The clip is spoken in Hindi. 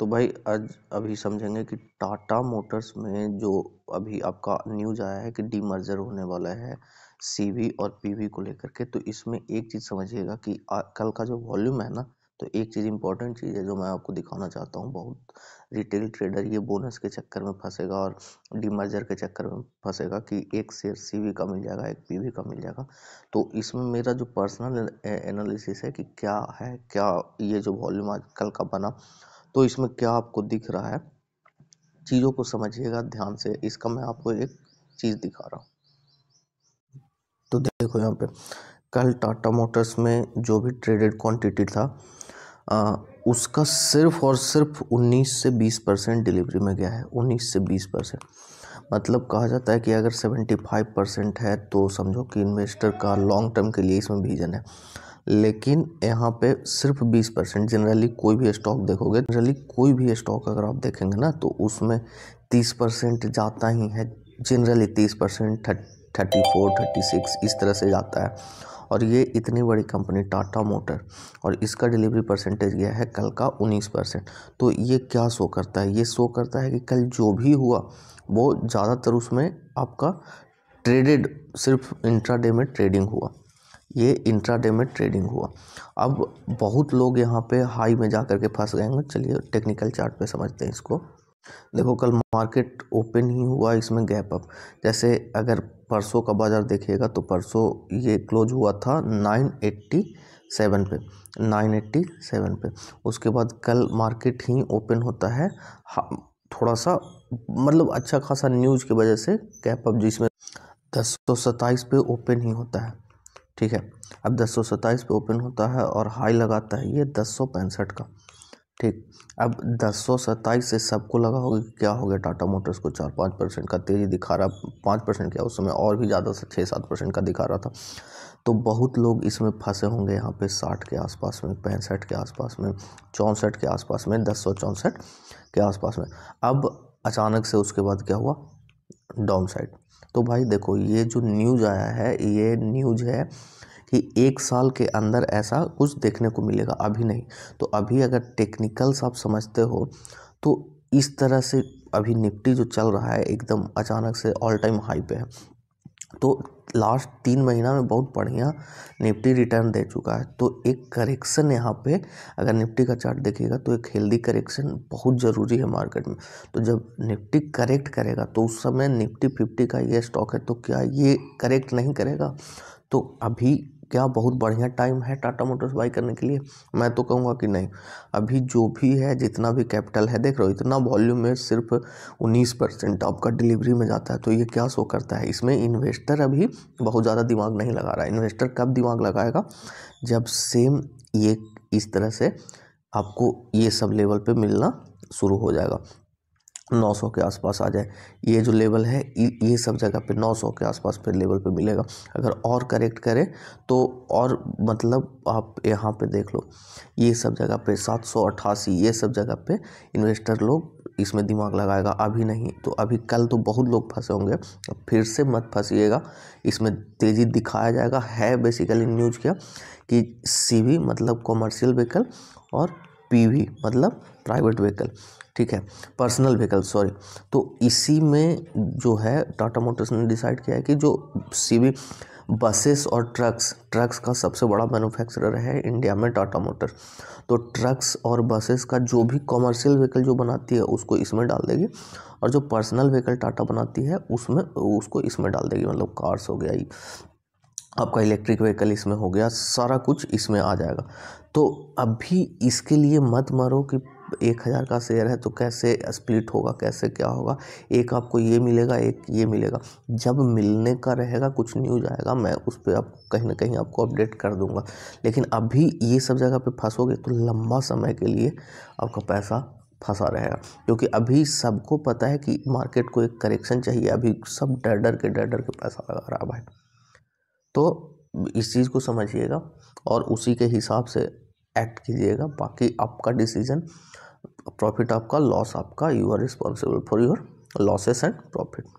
तो भाई आज अभी समझेंगे कि टाटा मोटर्स में जो अभी आपका न्यूज आया है कि डी मर्जर होने वाला है सीवी और पीवी को लेकर के तो इसमें एक चीज़ समझिएगा कि कल का जो वॉल्यूम है ना तो एक चीज़ इंपॉर्टेंट चीज़ है जो मैं आपको दिखाना चाहता हूँ बहुत रिटेल ट्रेडर ये बोनस के चक्कर में फंसेगा और डीमर्जर के चक्कर में फंसेगा कि एक शेयर सीवी का मिल जाएगा एक पीवी का मिल जाएगा तो इसमें मेरा जो पर्सनल एनालिसिस है कि क्या है क्या ये जो वॉल्यूम आज कल का बना तो इसमें क्या आपको दिख रहा है चीज़ों को समझिएगा ध्यान से इसका मैं आपको एक चीज़ दिखा रहा हूं तो देखो यहाँ पे कल टाटा मोटर्स में जो भी ट्रेडेड क्वांटिटी था आ, उसका सिर्फ और सिर्फ 19 से 20 परसेंट डिलीवरी में गया है 19 से 20 परसेंट मतलब कहा जाता है कि अगर 75 परसेंट है तो समझो कि इन्वेस्टर का लॉन्ग टर्म के लिए इसमें विजन है लेकिन यहाँ पे सिर्फ 20 परसेंट जनरली कोई भी स्टॉक देखोगे जनरली कोई भी स्टॉक अगर आप देखेंगे ना तो उसमें 30 परसेंट जाता ही है generally 30 percent thirty four thirty six इस तरह से जाता है और ये इतनी बड़ी कंपनी टाटा मोटर और इसका डिलीवरी परसेंटेज गया है कल का उन्नीस परसेंट तो ये क्या शो करता है ये शो करता है कि कल जो भी हुआ वो ज़्यादातर उसमें आपका ट्रेडेड सिर्फ इंट्राडे में ट्रेडिंग हुआ ये इंट्राडे में ट्रेडिंग हुआ अब बहुत लोग यहाँ पे हाई में जा कर के फंस गए हैं चलिए टेक्निकल चार्ट पे समझते हैं इसको देखो कल मार्केट ओपन ही हुआ इसमें गैप अप जैसे अगर परसों का बाज़ार देखिएगा तो परसों ये क्लोज हुआ था नाइन एट्टी सेवन पे नाइन एट्टी सेवन पे उसके बाद कल मार्केट ही ओपन होता है थोड़ा सा मतलब अच्छा खासा न्यूज़ की वजह से गैप अप जिसमें दस सौ सत्ताईस पे ओपन ही होता है ठीक है अब दस सौ सत्ताईस पे ओपन होता है और हाई लगाता है ये दस सौ पैंसठ का ठीक अब दस सौ सत्ताईस से सबको लगा होगा कि क्या हो गया टाटा मोटर्स को चार पाँच परसेंट का तेज़ी दिखा रहा पाँच परसेंट क्या उस समय और भी ज़्यादा से छः सात परसेंट का दिखा रहा था तो बहुत लोग इसमें फंसे होंगे यहाँ पे साठ के आसपास में पैंसठ के आसपास में चौंसठ के आसपास में दस सौ चौंसठ के आसपास में अब अचानक से उसके बाद क्या हुआ डाउन साइड तो भाई देखो ये जो न्यूज़ आया है ये न्यूज़ है कि एक साल के अंदर ऐसा कुछ देखने को मिलेगा अभी नहीं तो अभी अगर टेक्निकल्स आप समझते हो तो इस तरह से अभी निफ्टी जो चल रहा है एकदम अचानक से ऑल टाइम हाई पे है तो लास्ट तीन महीना में बहुत बढ़िया निफ्टी रिटर्न दे चुका है तो एक करेक्शन यहाँ पे अगर निफ्टी का चार्ट देखिएगा तो एक हेल्दी करेक्शन बहुत ज़रूरी है मार्केट में तो जब निफ्टी करेक्ट करेगा तो उस समय निफ्टी फिफ्टी का ये स्टॉक है तो क्या ये करेक्ट नहीं करेगा तो अभी क्या बहुत बढ़िया टाइम है टाटा मोटर्स बाई करने के लिए मैं तो कहूँगा कि नहीं अभी जो भी है जितना भी कैपिटल है देख रहे हो इतना वॉल्यूम में सिर्फ 19 परसेंट आपका डिलीवरी में जाता है तो ये क्या शो करता है इसमें इन्वेस्टर अभी बहुत ज़्यादा दिमाग नहीं लगा रहा है इन्वेस्टर कब दिमाग लगाएगा जब सेम ये इस तरह से आपको ये सब लेवल पर मिलना शुरू हो जाएगा 900 के आसपास आ जाए ये जो लेवल है ये सब जगह पे 900 के आसपास पे लेवल पे मिलेगा अगर और करेक्ट करें तो और मतलब आप यहाँ पे देख लो ये सब जगह पे अट्ठासी ये सब जगह पे इन्वेस्टर लोग इसमें दिमाग लगाएगा अभी नहीं तो अभी कल तो बहुत लोग फंसे होंगे फिर से मत फंसीएगा इसमें तेज़ी दिखाया जाएगा है बेसिकली न्यूज़ क्या कि सी मतलब कॉमर्शियल व्हीकल और पी मतलब प्राइवेट व्हीकल ठीक है पर्सनल व्हीकल सॉरी तो इसी में जो है टाटा मोटर्स ने डिसाइड किया है कि जो सीवी बसेस और ट्रक्स ट्रक्स का सबसे बड़ा मैन्युफैक्चरर है इंडिया में टाटा मोटर तो ट्रक्स और बसेस का जो भी कॉमर्शियल व्हीकल जो बनाती है उसको इसमें डाल देगी और जो पर्सनल व्हीकल टाटा बनाती है उसमें उसको इसमें डाल देगी मतलब कार्स हो गया आपका इलेक्ट्रिक व्हीकल इसमें हो गया सारा कुछ इसमें आ जाएगा तो अभी इसके लिए मत मारो कि एक हज़ार का शेयर है तो कैसे स्प्लिट होगा कैसे क्या होगा एक आपको ये मिलेगा एक ये मिलेगा जब मिलने का रहेगा कुछ न्यूज आएगा मैं उस पर आप कहीं ना कहीं आपको अपडेट कर दूंगा लेकिन अभी ये सब जगह पे फंसोगे तो लंबा समय के लिए आपका पैसा फंसा रहेगा क्योंकि अभी सबको पता है कि मार्केट को एक करेक्शन चाहिए अभी सब डर डर के डर डर के पैसा लगा रहा है भाई तो इस चीज़ को समझिएगा और उसी के हिसाब से एक्ट कीजिएगा बाकी आपका डिसीज़न प्रॉफिट आपका लॉस आपका you are responsible for your losses and profit